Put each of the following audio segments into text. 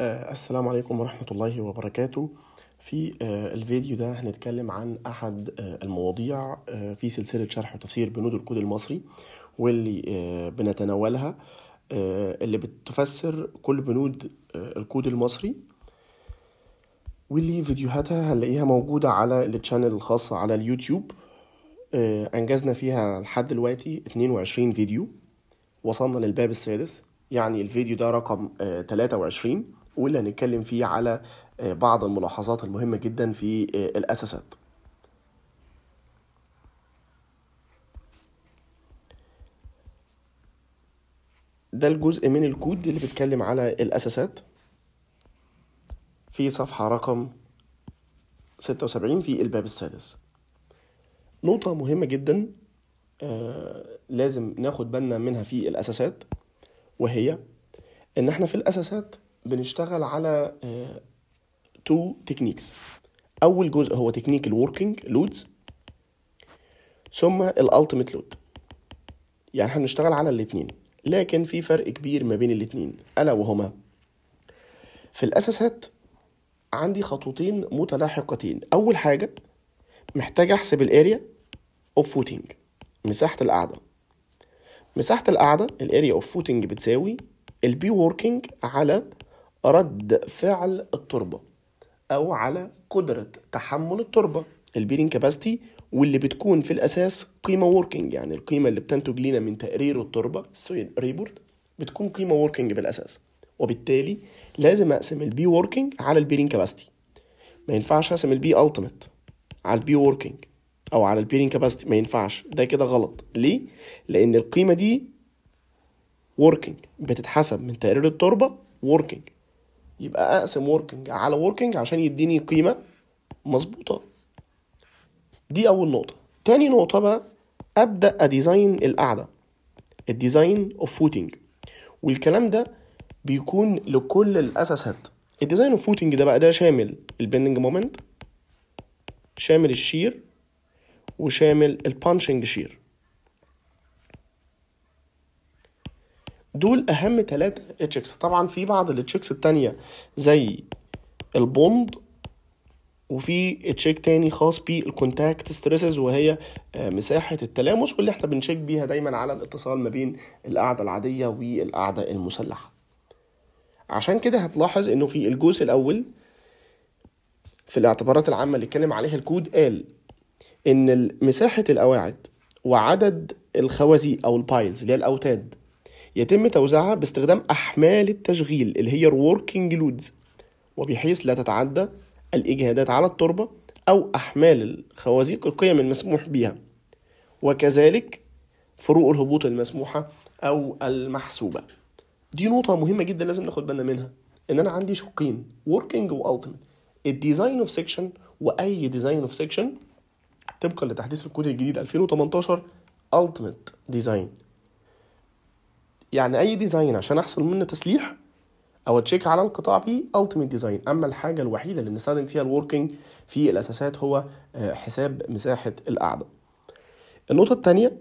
آه السلام عليكم ورحمة الله وبركاته في آه الفيديو ده هنتكلم عن أحد آه المواضيع آه في سلسلة شرح وتفسير بنود الكود المصري واللي آه بنتناولها آه اللي بتفسر كل بنود آه الكود المصري واللي فيديوهاتها هنلاقيها موجودة على التشانل الخاصة على اليوتيوب آه أنجزنا فيها لحد دلوقتي 22 فيديو وصلنا للباب السادس يعني الفيديو ده رقم 23 آه، واللي هنتكلم فيه على آه، بعض الملاحظات المهمة جدا في آه، الأساسات ده الجزء من الكود اللي بيتكلم على الأساسات في صفحة رقم 76 في الباب السادس نقطة مهمة جدا آه لازم ناخد بالنا منها في الأساسات وهي إن إحنا في الأساسات بنشتغل على تو آه، تكنيكس اول جزء هو تكنيك الوركينج لودز ثم الالتيميت لود يعني احنا بنشتغل على الاتنين لكن في فرق كبير ما بين الاتنين الا وهما في الاساسات عندي خطوتين متلاحقتين اول حاجه محتاج احسب الاريا اوف فوتينج مساحه القعده مساحه القعده الاريا اوف فوتينج بتساوي البي وركينج على رد فعل التربة أو على قدرة تحمل التربة البيرين كاباستي واللي بتكون في الأساس قيمة ووركينج يعني القيمة اللي بتنتج لنا من تقرير التربة السويل ريبورت بتكون قيمة ووركينج بالأساس وبالتالي لازم أقسم البي ووركينج على البيرين كاباستي ما ينفعش أقسم البي ألتيميت على البي ووركينج أو على البيرين كاباستي ما ينفعش ده كده غلط ليه؟ لأن القيمة دي ووركينج بتتحسب من تقرير التربة ووركينج يبقى اقسم وركينج على وركينج عشان يديني قيمه مظبوطه دي اول نقطه تاني نقطه بقى ابدا اديزاين القعده الديزاين اوف فوتنج والكلام ده بيكون لكل الاساسات الديزاين اوف فوتنج ده بقى ده شامل البندنج مومنت شامل الشير وشامل البانشنج شير دول اهم ثلاثة تشيكس طبعا في بعض التشيكس التانية زي البوند وفي تشيك تاني خاص بالكونتاكت ستريسز وهي آه، مساحة التلامس واللي احنا بنشيك بيها دايما على الاتصال ما بين القاعدة العادية والقاعدة المسلحة عشان كده هتلاحظ انه في الجزء الاول في الاعتبارات العامة اللي اتكلم عليها الكود قال ان مساحة القواعد وعدد الخوازيق او البايلز اللي هي الاوتاد يتم توزيعها باستخدام أحمال التشغيل اللي هي الوركينج لودز وبحيث لا تتعدى الإجهادات على التربة أو أحمال الخوازيق القيم المسموح بها وكذلك فروق الهبوط المسموحة أو المحسوبة دي نقطة مهمة جدا لازم ناخد بالنا منها إن أنا عندي شقين وركينج و الديزاين اوف سيكشن وأي ديزاين اوف سيكشن طبقا لتحديث الكود الجديد 2018 ألتمت ديزاين يعني اي ديزاين عشان احصل منه تسليح او تشيك على القطاع بيه التيميت ديزاين اما الحاجه الوحيده اللي بنستخدم فيها الوركينج في الاساسات هو آه، حساب مساحه القاعده النقطه الثانيه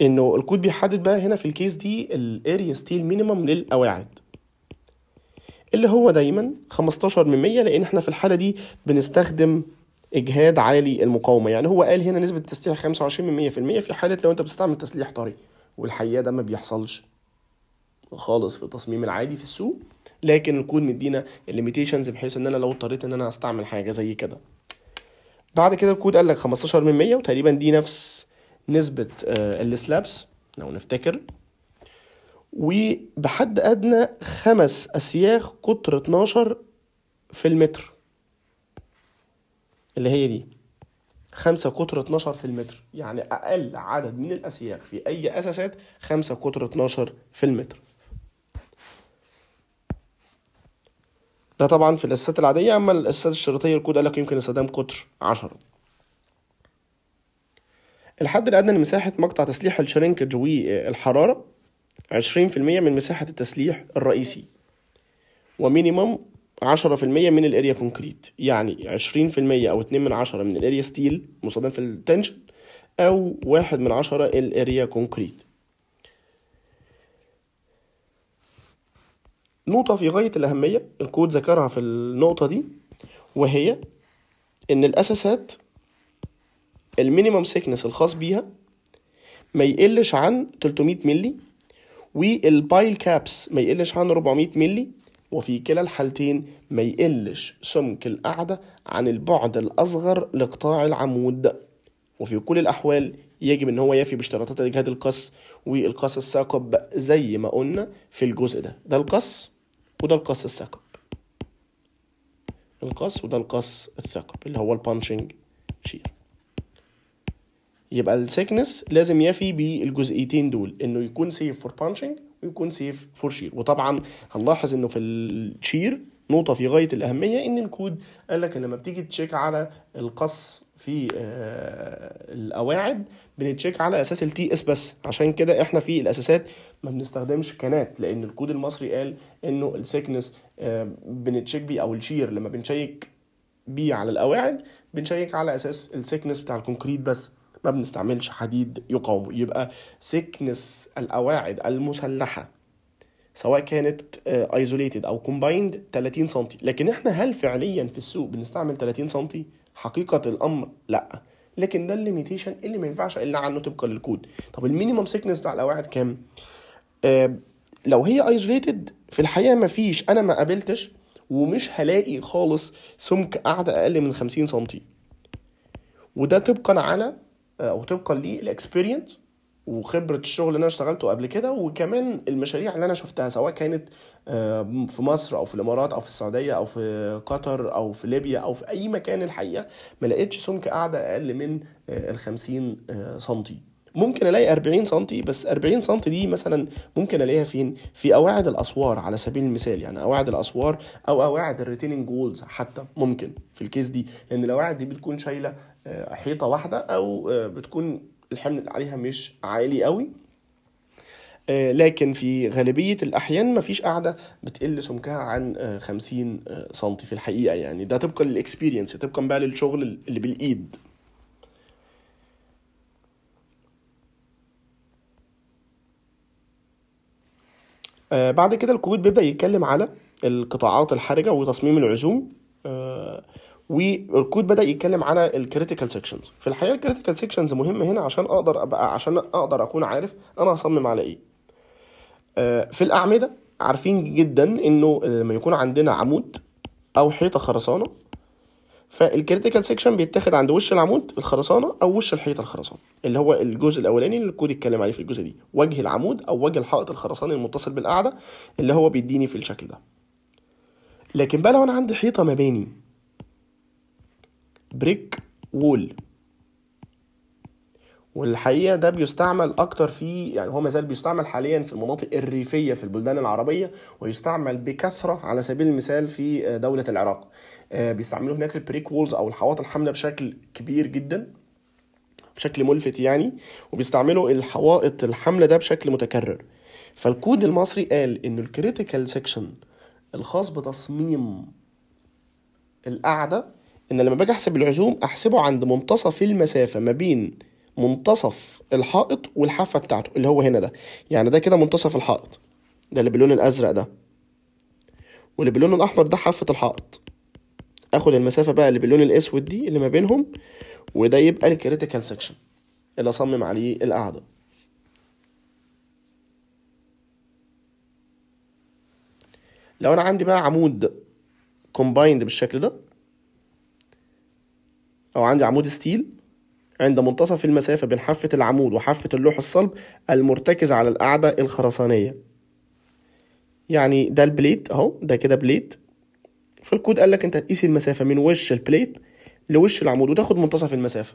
انه الكود بيحدد بقى هنا في الكيس دي الاريا ستيل مينيمم للقواعد اللي هو دايما 15 من 100 لان احنا في الحاله دي بنستخدم اجهاد عالي المقاومه يعني هو قال هنا نسبه التسليح 25 من 100% في حاله لو انت بتستعمل تسليح طري والحقيقه ده ما بيحصلش خالص في التصميم العادي في السوق لكن نكون مدينا الليميتيشنز بحيث ان انا لو اضطريت ان انا استعمل حاجه زي كده بعد كده الكود قال لك 15 من 100 وتقريبا دي نفس نسبه آه، السلابس لو نفتكر وبحد ادنى خمس اسياخ قطر 12 في المتر اللي هي دي خمسة قطر 12 في المتر يعني أقل عدد من الأسياخ في أي أساسات خمسة قطر 12 في المتر ده طبعا في الاساسات العادية أما الاساسات الشريطية الكود قالك يمكن استخدام قطر عشرة الحد الأدنى لمساحة مقطع تسليح الشرنكج والحرارة عشرين في المية من مساحة التسليح الرئيسي ومينيمم عشرة في المية من الاريا كونكريت يعني عشرين في المية أو اتنين من عشرة من الاريا ستيل مستخدم في التنشن أو واحد من عشرة الاريا كونكريت نقطة في غاية الأهمية الكود ذكرها في النقطة دي وهي إن الأساسات المينيمم سيكنس الخاص بيها ما يقلش عن 300 ملي والبايل كابس ما يقلش عن 400 ملي وفي كلا الحالتين ما يقلش سمك القعدة عن البعد الأصغر لقطاع العمود وفي كل الأحوال يجب ان هو يفي باشتراطات اجهاد القص والقص الثاقب زي ما قلنا في الجزء ده ده القص وده القص الثاقب القص وده القص الثاقب اللي هو البانشنج شير يبقى السيكنس لازم يفي بالجزئيتين دول انه يكون سيف فور بانشنج ويكون سيف فور شير وطبعا هنلاحظ انه في الشير نقطة في غاية الأهمية إن الكود قال لك لما بتيجي تشيك على القص في آه، القواعد بنتشيك على اساس التي اس بس عشان كده احنا في الاساسات ما بنستخدمش كانات لان الكود المصري قال انه السيكنس آه، بنتشيك بيه او الشير لما بنشيك بيه على القواعد بنشيك على اساس السيكنس بتاع الكونكريت بس ما بنستعملش حديد يقاومه يبقى سيكنس القواعد المسلحه سواء كانت ايزوليتد آه، او كومبايند 30 سم لكن احنا هل فعليا في السوق بنستعمل 30 سم حقيقه الامر لا لكن ده الليميتيشن اللي ما ينفعش اقل عنه طبقا للكود طب المينيمم سيكنس بتاع القواعد كام آه لو هي ايزوليتد في الحقيقه ما فيش انا ما قابلتش ومش هلاقي خالص سمك قاعدة اقل من 50 سم وده طبقا على آه، او طبقا للاكسبيرينس وخبره الشغل اللي انا اشتغلته قبل كده وكمان المشاريع اللي انا شفتها سواء كانت آه، في مصر او في الامارات او في السعوديه او في قطر او في ليبيا او في اي مكان الحقيقه ما لقيتش سمك قاعده اقل من آه، ال 50 آه، سنتي ممكن الاقي 40 سم بس 40 سم دي مثلا ممكن الاقيها فين في قواعد الاسوار على سبيل المثال يعني قواعد الاسوار او قواعد الريتيننج وولز حتى ممكن في الكيس دي لان القواعد دي بتكون شايله حيطه واحده او بتكون الحمل عليها مش عالي قوي آه، لكن في غالبية الأحيان مفيش قاعدة بتقل سمكها عن 50 آه، آه، سم في الحقيقة يعني ده طبقا للإكسبيرينس طبقا بقى للشغل اللي بالإيد بعد كده الكود بيبدأ يتكلم على القطاعات الحرجة وتصميم العزوم والكود بدا يتكلم على الكريتيكال سيكشنز في الحقيقه الكريتيكال سيكشنز مهم هنا عشان اقدر ابقى عشان اقدر اكون عارف انا هصمم على ايه آه، في الاعمده عارفين جدا انه لما يكون عندنا عمود او حيطه خرسانه فالكريتيكال سيكشن بيتاخد عند وش العمود الخرسانه او وش الحيطه الخرسانه اللي هو الجزء الاولاني اللي الكود اتكلم عليه في الجزء دي وجه العمود او وجه الحائط الخرساني المتصل بالقاعده اللي هو بيديني في الشكل ده لكن بقى لو انا عندي حيطه مباني بريك وول والحقيقه ده بيستعمل اكتر في يعني هو مازال بيستعمل حاليا في المناطق الريفيه في البلدان العربيه ويستعمل بكثره على سبيل المثال في آه، دوله العراق آه، بيستعملوا هناك البريك وولز او الحواط الحامله بشكل كبير جدا بشكل ملفت يعني وبيستعملوا الحوائط الحامله ده بشكل متكرر فالكود المصري قال ان الكريتيكال سيكشن الخاص بتصميم القعده ان لما باجي احسب العزوم احسبه عند منتصف المسافه ما بين منتصف الحائط والحافه بتاعته اللي هو هنا ده يعني ده كده منتصف الحائط ده اللي باللون الازرق ده واللي باللون الاحمر ده حافه الحائط اخد المسافه بقى اللي باللون الاسود دي اللي ما بينهم وده يبقى الكريتيكال سكشن اللي اصمم عليه القاعده لو انا عندي بقى عمود كومبايند بالشكل ده أو عندي عمود ستيل عند منتصف المسافة بين حافة العمود وحافة اللوح الصلب المرتكز على القاعدة الخرسانية يعني ده البليت أهو ده كده بليت في الكود قال لك أنت تقيس المسافة من وش البليت لوش العمود وتاخد منتصف المسافة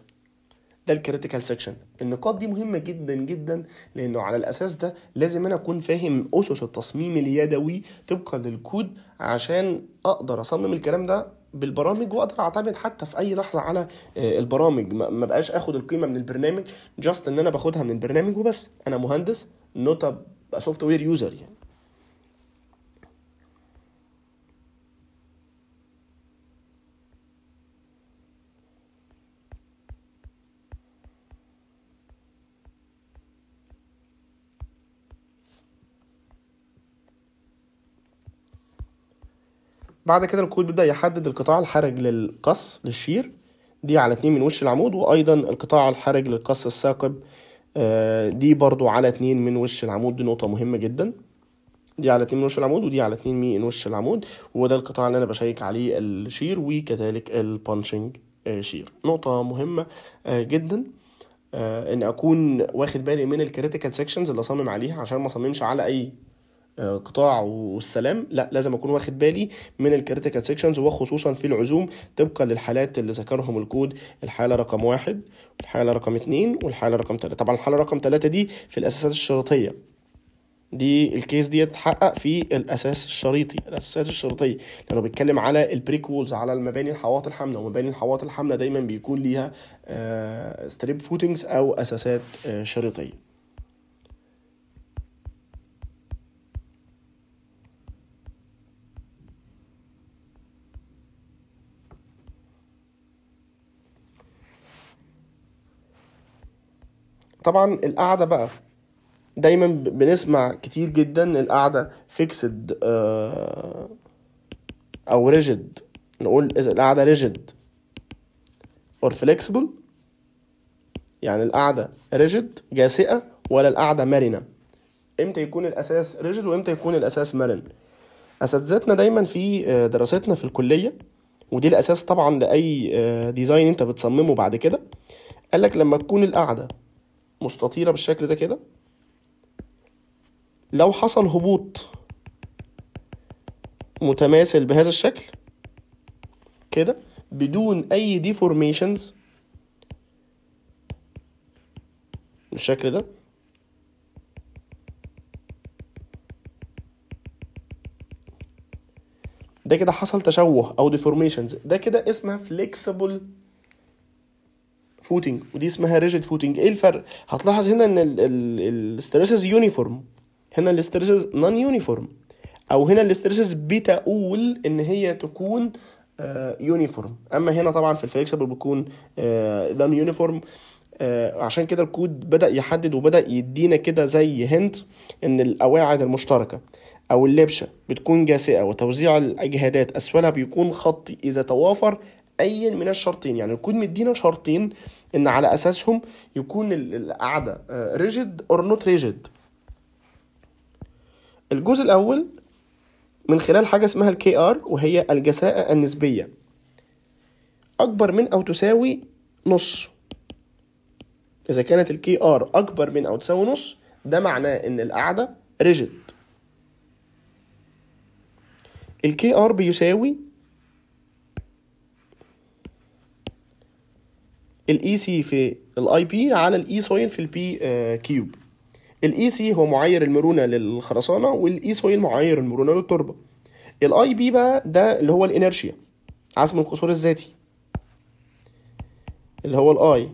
ده الكريتيكال سيكشن النقاط دي مهمه جدا جدا لانه على الاساس ده لازم انا اكون فاهم اسس التصميم اليدوي طبقا للكود عشان اقدر اصمم الكلام ده بالبرامج واقدر اعتمد حتى في اي لحظه على آه، البرامج ما بقاش اخد القيمه من البرنامج جاست ان انا باخدها من البرنامج وبس انا مهندس نوتا سوفت وير يوزر يعني بعد كده الكود بيبدأ يحدد القطاع الحرج للقص للشير دي على اتنين من وش العمود وأيضا القطاع الحرج للقص الثاقب آه، دي برضو على اتنين من وش العمود دي نقطة مهمة جدا دي على اتنين من وش العمود ودي على اتنين من وش العمود وده القطاع اللي أنا بشيك عليه الشير وكذلك البانشنج شير نقطة مهمة آه، جدا آه، ان اكون واخد بالي من الكريتيكال سيكشنز اللي اصمم عليها عشان ما اصممش على اي قطاع والسلام لا لازم اكون واخد بالي من الكريتيكال سيكشنز وخصوصا في العزوم طبقا للحالات اللي ذكرهم الكود الحاله رقم واحد والحاله رقم اتنين والحاله رقم ثلاثة طبعا الحاله رقم ثلاثة دي في الاساسات الشرطيه دي الكيس دي تتحقق في الاساس الشريطي الاساسات الشريطيه لانه بيتكلم على البريكولز على المباني الحواط الحامله ومباني الحواط الحامله دايما بيكون ليها ستريب آه، فوتنجز او اساسات آه، شريطيه طبعا القعده بقى دايما بنسمع كتير جدا القعده فيكسد آه، او ريجيد نقول القعده ريجيد اور فليكسبل يعني القعده ريجيد جاسئه ولا القعده مرنه امتى يكون الاساس ريجيد وامتى يكون الاساس مرن اساتذتنا دايما في آه، دراستنا في الكليه ودي الاساس طبعا لاي ديزاين آه، انت بتصممه بعد كده قالك لما تكون القعده مستطيله بالشكل ده كده لو حصل هبوط متماثل بهذا الشكل كده بدون اي ديفورميشنز بالشكل ده ده كده حصل تشوه او ديفورميشنز ده كده اسمها فليكسبل فوتنج ودي اسمها ريجيد فوتنج ايه الفرق هتلاحظ هنا ان الاستريسز يونيفورم هنا الاستريسز نون يونيفورم او هنا الاستريسز بتقول ان هي تكون يونيفورم آه، اما هنا طبعا في الفليكسبل بيكون نون آه، يونيفورم آه، عشان كده الكود بدا يحدد وبدا يدينا كده زي هنت ان القواعد المشتركه او اللبشه بتكون جاسئه وتوزيع الاجهادات اسفلها بيكون خطي اذا توافر ايا من الشرطين يعني الكود مدينا شرطين ان على اساسهم يكون القعده ريجيد اور نوت ريجيد الجزء الاول من خلال حاجه اسمها الكي ار وهي الجساءه النسبيه اكبر من او تساوي نص اذا كانت الكي ار اكبر من او تساوي نص ده معناه ان القاعده ريجيد الكي ار بيساوي الاي سي e في الاي بي على الاي سوين e في البي كيوب الاي سي هو معاير المرونه للخرسانه والاي سوين e معاير المرونه للتربه الاي بي بقى ده اللي هو الانرشيا عزم القصور الذاتي اللي هو الاي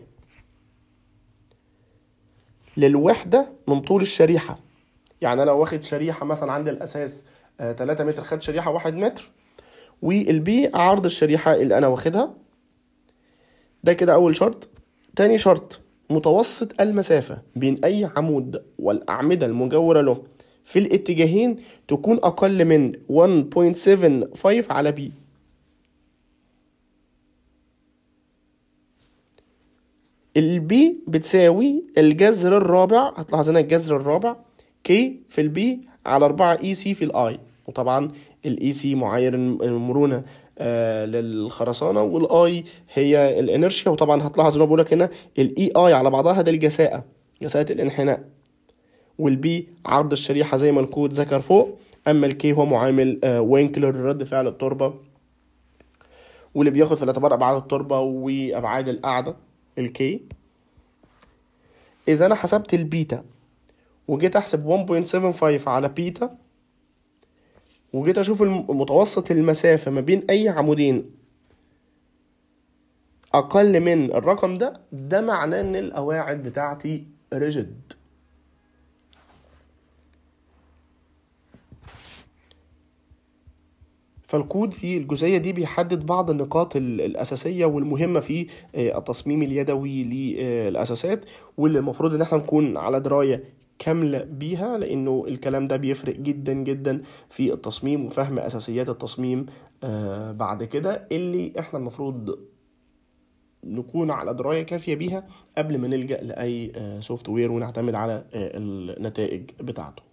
للوحده من طول الشريحه يعني انا واخد شريحه مثلا عند الاساس 3 آه، متر خد شريحه 1 متر والبي عرض الشريحه اللي انا واخدها ده كده اول شرط تاني شرط متوسط المسافة بين أي عمود والأعمدة المجاورة له في الاتجاهين تكون أقل من 1.75 على B البي بتساوي الجذر الرابع هتلاحظ هنا الجذر الرابع كي في البي على 4 اي سي في الاي وطبعا الاي سي e معاير المرونه آه، للخرسانه والاي هي الانرشيا وطبعا هتلاحظ ان انا بقول لك هنا الاي اي e على بعضها ده الجساءه جساءه الانحناء والبي عرض الشريحه زي ما الكود ذكر فوق اما الكي هو معامل آه، وينكلر رد فعل التربه واللي بياخد في الاعتبار ابعاد التربه وابعاد القاعده الكي اذا انا حسبت البيتا وجيت احسب 1.75 على بيتا وجيت اشوف متوسط المسافه ما بين اي عمودين اقل من الرقم ده ده معناه ان القواعد بتاعتي ريجيد فالكود في الجزئيه دي بيحدد بعض النقاط الاساسيه والمهمه في آه، التصميم اليدوي للاساسات واللي المفروض ان احنا نكون على درايه كامله بيها لانه الكلام ده بيفرق جدا جدا في التصميم وفهم اساسيات التصميم آه، بعد كده اللي احنا المفروض نكون على درايه كافيه بيها قبل ما نلجا لاي سوفت آه، وير ونعتمد على آه، النتائج بتاعته